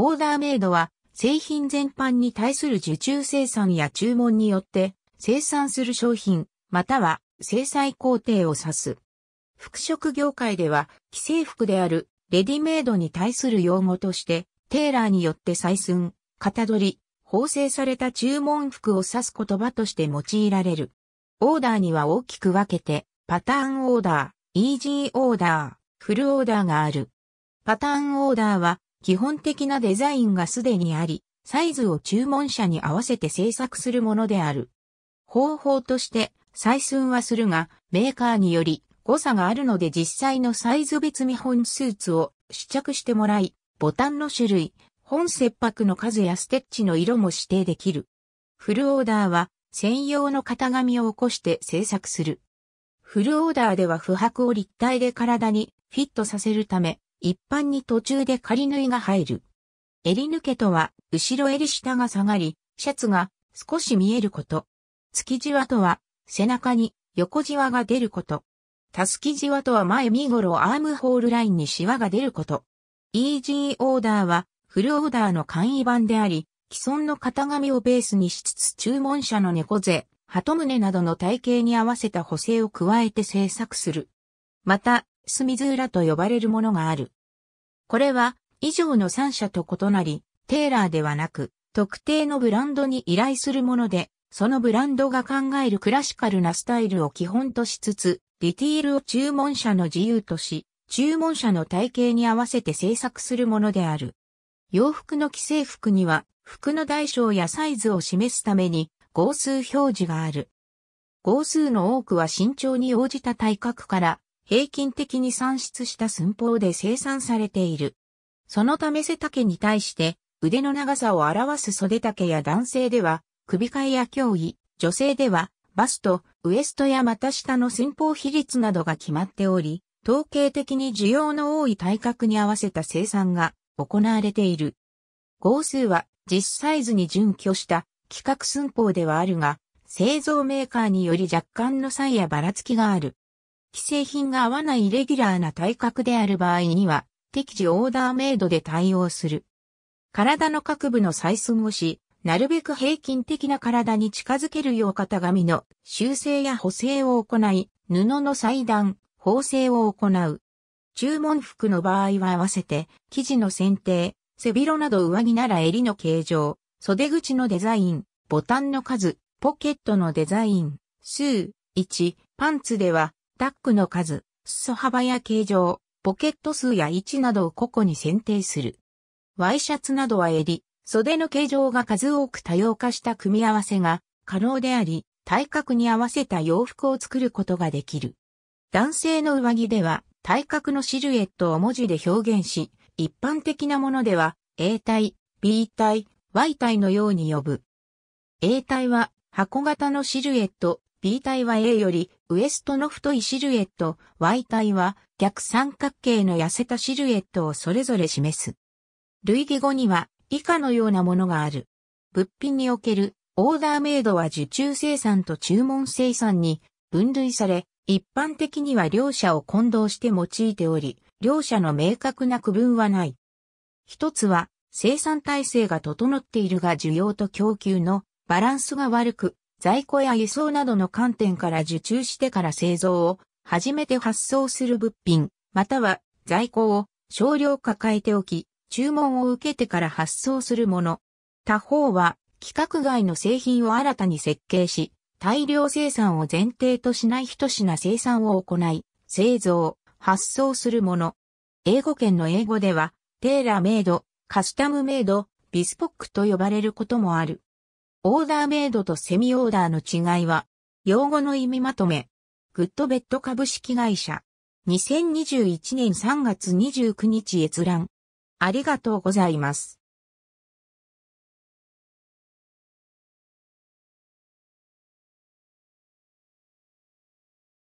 オーダーメイドは製品全般に対する受注生産や注文によって生産する商品、または制裁工程を指す。服飾業界では既製服であるレディメイドに対する用語としてテーラーによって採寸、型取り、縫製された注文服を指す言葉として用いられる。オーダーには大きく分けてパターンオーダー、イージーオーダー、フルオーダーがある。パターンオーダーは基本的なデザインがすでにあり、サイズを注文者に合わせて制作するものである。方法として採寸はするが、メーカーにより誤差があるので実際のサイズ別見本スーツを試着してもらい、ボタンの種類、本切迫の数やステッチの色も指定できる。フルオーダーは専用の型紙を起こして制作する。フルオーダーでは不白を立体で体にフィットさせるため、一般に途中で仮縫いが入る。襟抜けとは、後ろ襟下が下がり、シャツが少し見えること。月じわとは、背中に横じわが出ること。たすきじわとは前身頃アームホールラインにシワが出ること。イージーオーダーは、フルオーダーの簡易版であり、既存の型紙をベースにしつつ注文者の猫背、鳩胸などの体型に合わせた補正を加えて制作する。また、隅ズーラと呼ばれるものがある。これは、以上の3社と異なり、テーラーではなく、特定のブランドに依頼するもので、そのブランドが考えるクラシカルなスタイルを基本としつつ、ディティールを注文者の自由とし、注文者の体型に合わせて制作するものである。洋服の既製服には、服の大小やサイズを示すために、号数表示がある。号数の多くは身長に応じた体格から平均的に算出した寸法で生産されている。そのため背丈に対して腕の長さを表す袖丈や男性では首替えや脅威、女性ではバスト、ウエストや股下の寸法比率などが決まっており、統計的に需要の多い体格に合わせた生産が行われている。号数は実サイズに準拠した規格寸法ではあるが、製造メーカーにより若干の差やばらつきがある。既製品が合わないイレギュラーな体格である場合には、適時オーダーメイドで対応する。体の各部の採寸をし、なるべく平均的な体に近づけるよう型紙の修正や補正を行い、布の裁断、縫製を行う。注文服の場合は合わせて、生地の選定、背広など上着なら襟の形状、袖口のデザイン、ボタンの数、ポケットのデザイン、数、1、パンツでは、タックの数、裾幅や形状、ポケット数や位置などを個々に選定する。ワイシャツなどは襟、袖の形状が数多く多様化した組み合わせが可能であり、体格に合わせた洋服を作ることができる。男性の上着では体格のシルエットを文字で表現し、一般的なものでは A 体、B 体、Y 体のように呼ぶ。A 体は箱型のシルエット、B 体は A よりウエストの太いシルエット、Y 体は逆三角形の痩せたシルエットをそれぞれ示す。類義語には以下のようなものがある。物品におけるオーダーメイドは受注生産と注文生産に分類され、一般的には両者を混同して用いており、両者の明確な区分はない。一つは生産体制が整っているが需要と供給のバランスが悪く、在庫や輸送などの観点から受注してから製造を初めて発送する物品、または在庫を少量抱えておき、注文を受けてから発送するもの。他方は、規格外の製品を新たに設計し、大量生産を前提としない一品生産を行い、製造、発送するもの。英語圏の英語では、テーラーメイド、カスタムメイド、ビスポックと呼ばれることもある。オーダーメイドとセミオーダーの違いは、用語の意味まとめ、グッドベッド株式会社、2021年3月29日閲覧。ありがとうございます。